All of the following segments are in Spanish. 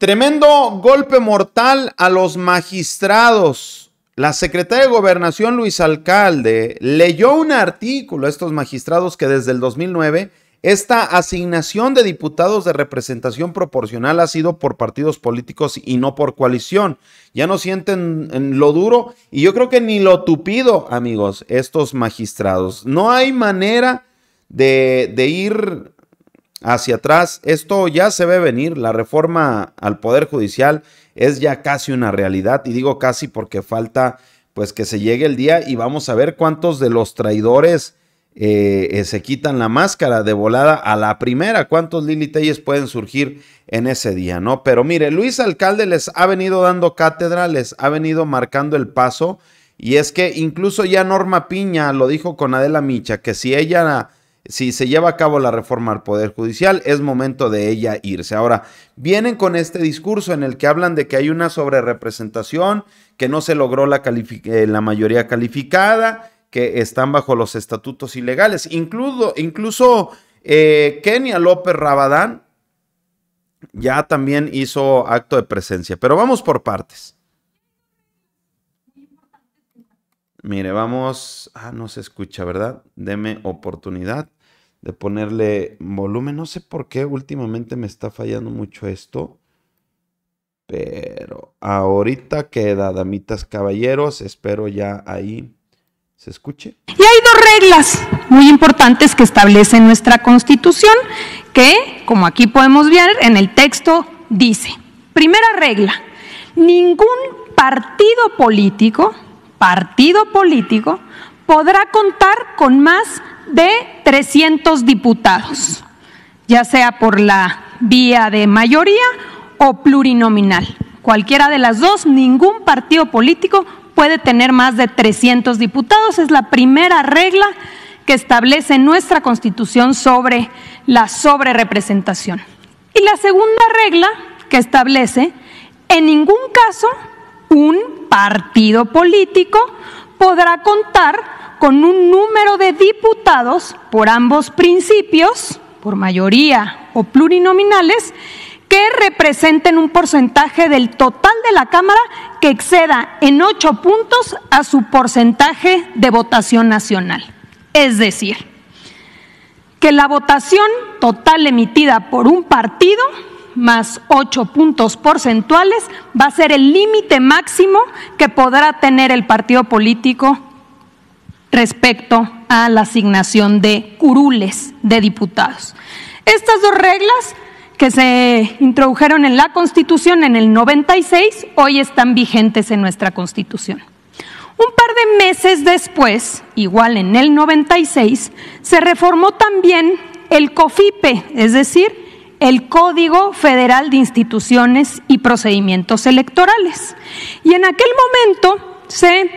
Tremendo golpe mortal a los magistrados. La secretaria de Gobernación, Luis Alcalde, leyó un artículo a estos magistrados que desde el 2009 esta asignación de diputados de representación proporcional ha sido por partidos políticos y no por coalición. Ya no sienten lo duro y yo creo que ni lo tupido, amigos, estos magistrados. No hay manera de, de ir hacia atrás. Esto ya se ve venir, la reforma al Poder Judicial es ya casi una realidad y digo casi porque falta pues que se llegue el día y vamos a ver cuántos de los traidores eh, eh, se quitan la máscara de volada a la primera, cuántos Lili pueden surgir en ese día, ¿no? Pero mire, Luis Alcalde les ha venido dando cátedra, les ha venido marcando el paso y es que incluso ya Norma Piña lo dijo con Adela Micha, que si ella si se lleva a cabo la reforma al Poder Judicial, es momento de ella irse. Ahora, vienen con este discurso en el que hablan de que hay una sobrerepresentación, que no se logró la, eh, mayoría calificada, que están bajo los estatutos ilegales. Incluso, incluso eh, Kenia López Rabadán ya también hizo acto de presencia. Pero vamos por partes. Mire, vamos. Ah, no se escucha, ¿verdad? Deme oportunidad de ponerle volumen. No sé por qué últimamente me está fallando mucho esto. Pero ahorita queda, damitas, caballeros. Espero ya ahí se escuche. Y hay dos reglas muy importantes que establece nuestra Constitución, que, como aquí podemos ver en el texto, dice, primera regla, ningún partido político partido político podrá contar con más de 300 diputados, ya sea por la vía de mayoría o plurinominal. Cualquiera de las dos, ningún partido político puede tener más de 300 diputados. Es la primera regla que establece nuestra Constitución sobre la sobrerepresentación. Y la segunda regla que establece, en ningún caso un partido político podrá contar con un número de diputados por ambos principios, por mayoría o plurinominales, que representen un porcentaje del total de la Cámara que exceda en ocho puntos a su porcentaje de votación nacional. Es decir, que la votación total emitida por un partido más 8 puntos porcentuales va a ser el límite máximo que podrá tener el partido político respecto a la asignación de curules de diputados. Estas dos reglas que se introdujeron en la Constitución en el 96 hoy están vigentes en nuestra Constitución. Un par de meses después, igual en el 96, se reformó también el COFIPE, es decir, el Código Federal de Instituciones y Procedimientos Electorales. Y en aquel momento se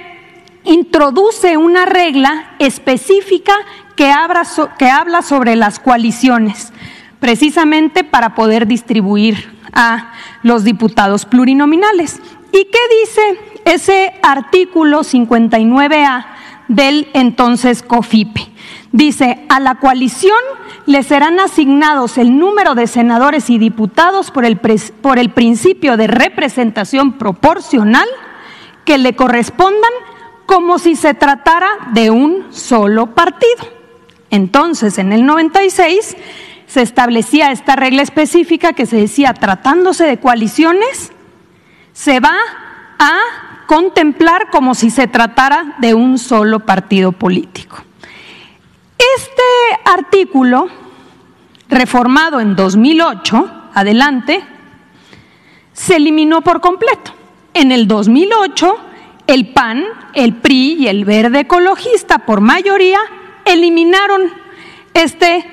introduce una regla específica que, habla sobre las coaliciones, precisamente para poder distribuir a los diputados plurinominales. ¿Y qué dice ese artículo 59A del entonces COFIPE? Dice, a la coalición le serán asignados el número de senadores y diputados por el, principio de representación proporcional que le correspondan como si se tratara de un solo partido. Entonces, en el 96 se establecía esta regla específica que se decía, tratándose de coaliciones, se va a contemplar como si se tratara de un solo partido político. Este artículo, reformado en 2008, adelante, se eliminó por completo. En el 2008, el PAN, el PRI y el Verde Ecologista, por mayoría, eliminaron este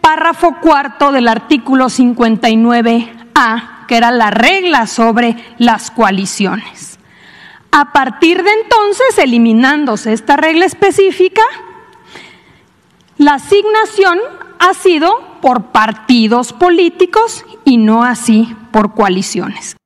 párrafo cuarto del artículo 59A, que era la regla sobre las coaliciones. A partir de entonces, eliminándose esta regla específica, la asignación ha sido por partidos políticos y no así por coaliciones.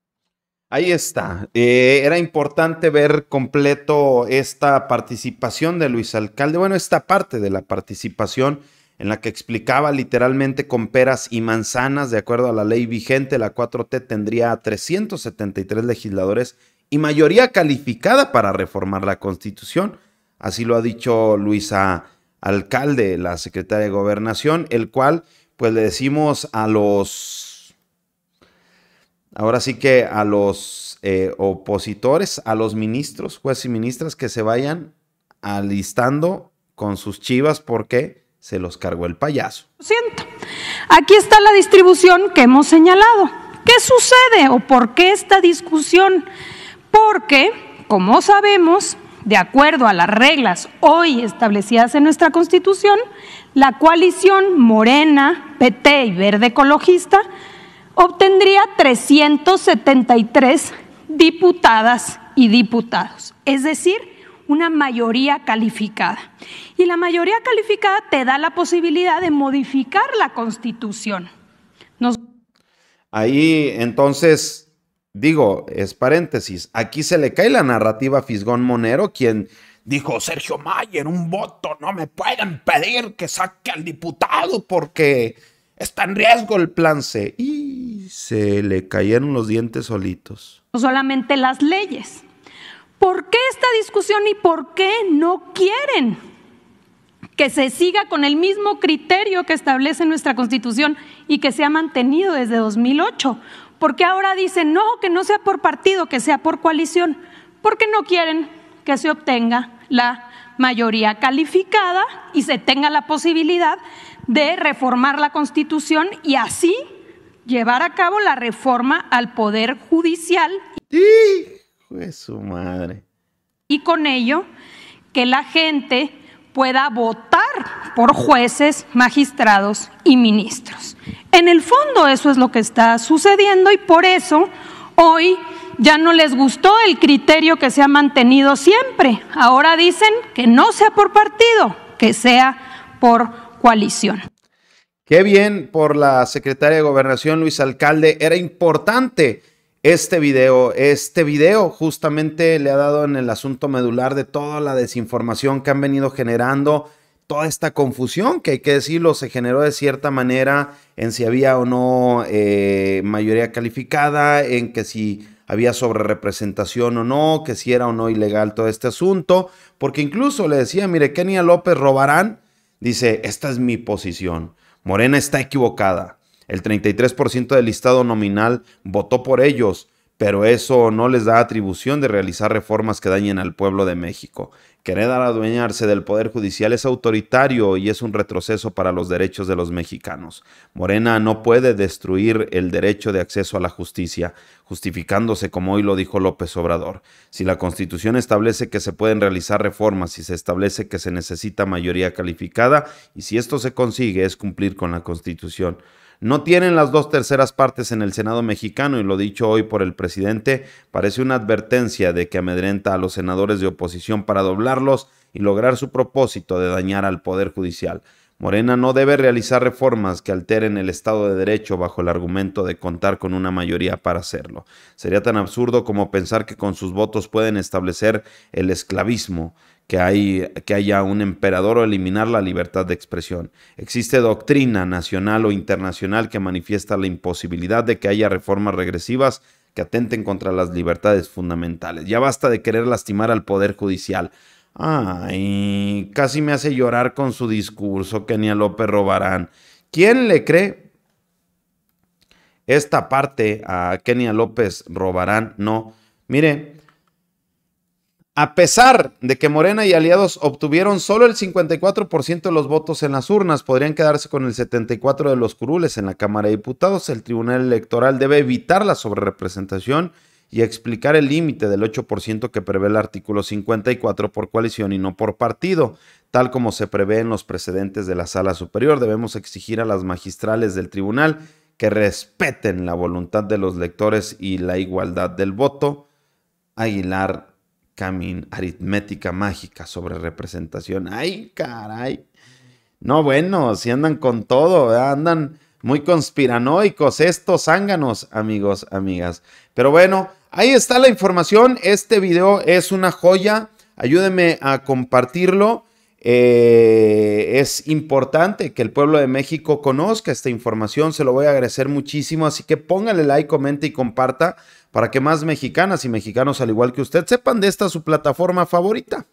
Ahí está. Eh, era importante ver completo esta participación de Luis Alcalde, bueno, esta parte de la participación en la que explicaba literalmente con peras y manzanas, de acuerdo a la ley vigente, la 4T tendría 373 legisladores y mayoría calificada para reformar la constitución. Así lo ha dicho Luisa alcalde, la secretaria de gobernación, el cual pues le decimos a los, ahora sí que a los eh, opositores, a los ministros, jueces y ministras que se vayan alistando con sus chivas porque se los cargó el payaso. Lo Siento. Aquí está la distribución que hemos señalado. ¿Qué sucede o por qué esta discusión? Porque, como sabemos, de acuerdo a las reglas hoy establecidas en nuestra Constitución, la coalición Morena, PT y Verde Ecologista obtendría 373 diputadas y diputados, es decir, una mayoría calificada. Y la mayoría calificada te da la posibilidad de modificar la Constitución. Ahí entonces digo, es paréntesis, aquí se le cae la narrativa a Fisgón Monero, quien dijo, Sergio Mayer, un voto, no me pueden pedir que saque al diputado porque está en riesgo el plan C. Y se le cayeron los dientes solitos. solamente las leyes. ¿Por qué esta discusión y por qué no quieren que se siga con el mismo criterio que establece nuestra Constitución y que se ha mantenido desde 2008? Porque ahora dicen, no, que no sea por partido, que sea por coalición? Porque no quieren que se obtenga la mayoría calificada y se tenga la posibilidad de reformar la Constitución y así llevar a cabo la reforma al Poder Judicial. ¡Sí! su madre! Y con ello, que la gente pueda votar por jueces, magistrados y ministros. En el fondo eso es lo que está sucediendo y por eso hoy ya no les gustó el criterio que se ha mantenido siempre. Ahora dicen que no sea por partido, que sea por coalición. Qué bien por la secretaria de gobernación, Luis Alcalde. Era importante este video. Este video justamente le ha dado en el asunto medular de toda la desinformación que han venido generando toda esta confusión que hay que decirlo se generó de cierta manera en si había o no eh, mayoría calificada, en que si había representación o no, que si era o no ilegal todo este asunto, porque incluso le decía, mire, Kenia López robarán, dice, esta es mi posición, Morena está equivocada, el 33% del listado nominal votó por ellos, pero eso no les da atribución de realizar reformas que dañen al pueblo de México. Querer adueñarse del Poder Judicial es autoritario y es un retroceso para los derechos de los mexicanos. Morena no puede destruir el derecho de acceso a la justicia, justificándose como hoy lo dijo López Obrador. Si la Constitución establece que se pueden realizar reformas, si se establece que se necesita mayoría calificada y si esto se consigue es cumplir con la Constitución. No tienen las dos terceras partes en el Senado mexicano y lo dicho hoy por el presidente parece una advertencia de que amedrenta a los senadores de oposición para doblarlos y lograr su propósito de dañar al Poder Judicial. Morena no debe realizar reformas que alteren el Estado de Derecho bajo el argumento de contar con una mayoría para hacerlo. Sería tan absurdo como pensar que con sus votos pueden establecer el esclavismo, que, hay, que haya un emperador o eliminar la libertad de expresión. Existe doctrina nacional o internacional que manifiesta la imposibilidad de que haya reformas regresivas que atenten contra las libertades fundamentales. Ya basta de querer lastimar al Poder Judicial. Ay, casi me hace llorar con su discurso, Kenia López Robarán. ¿Quién le cree esta parte a Kenia López Robarán? No. Mire, a pesar de que Morena y aliados obtuvieron solo el 54% de los votos en las urnas, podrían quedarse con el 74% de los curules en la Cámara de Diputados. El Tribunal Electoral debe evitar la sobrerepresentación y explicar el límite del 8% que prevé el artículo 54 por coalición y no por partido, tal como se prevé en los precedentes de la Sala Superior. Debemos exigir a las magistrales del tribunal que respeten la voluntad de los lectores y la igualdad del voto. Aguilar Camin, aritmética mágica sobre representación. ¡Ay, caray! No, bueno, si andan con todo, ¿eh? andan muy conspiranoicos estos zánganos, amigos, amigas. Pero bueno, Ahí está la información. Este video es una joya. Ayúdenme a compartirlo. Eh, es importante que el pueblo de México conozca esta información. Se lo voy a agradecer muchísimo. Así que póngale like, comente y comparta para que más mexicanas y mexicanos, al igual que usted, sepan de esta su plataforma favorita.